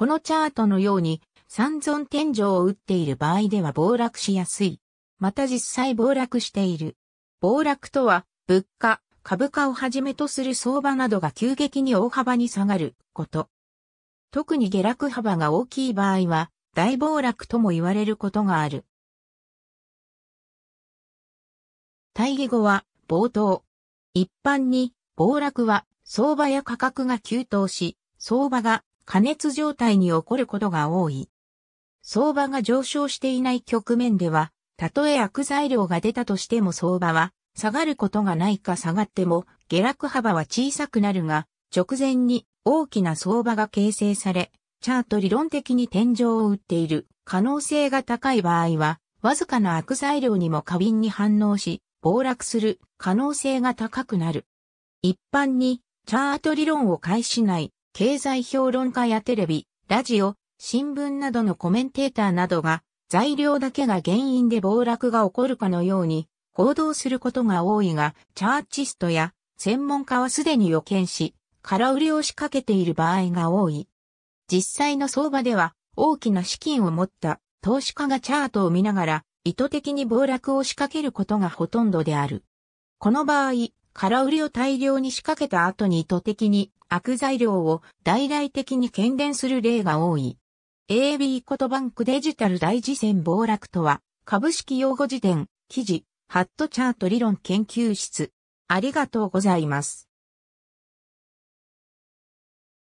このチャートのように、三尊天井を打っている場合では暴落しやすい。また実際暴落している。暴落とは、物価、株価をはじめとする相場などが急激に大幅に下がること。特に下落幅が大きい場合は、大暴落とも言われることがある。対義語は、冒頭。一般に、暴落は、相場や価格が急騰し、相場が加熱状態に起こることが多い。相場が上昇していない局面では、たとえ悪材料が出たとしても相場は下がることがないか下がっても下落幅は小さくなるが、直前に大きな相場が形成され、チャート理論的に天井を打っている可能性が高い場合は、わずかな悪材料にも過敏に反応し、暴落する可能性が高くなる。一般に、チャート理論を介しない経済評論家やテレビ、ラジオ、新聞などのコメンテーターなどが、材料だけが原因で暴落が起こるかのように、報道することが多いが、チャーチストや専門家はすでに予見し、空売りを仕掛けている場合が多い。実際の相場では、大きな資金を持った投資家がチャートを見ながら、意図的に暴落を仕掛けることがほとんどである。この場合、空売りを大量に仕掛けた後に意図的に悪材料を大々的に喧伝する例が多い。AB ことバンクデジタル大事線暴落とは、株式用語辞典、記事、ハットチャート理論研究室。ありがとうございます。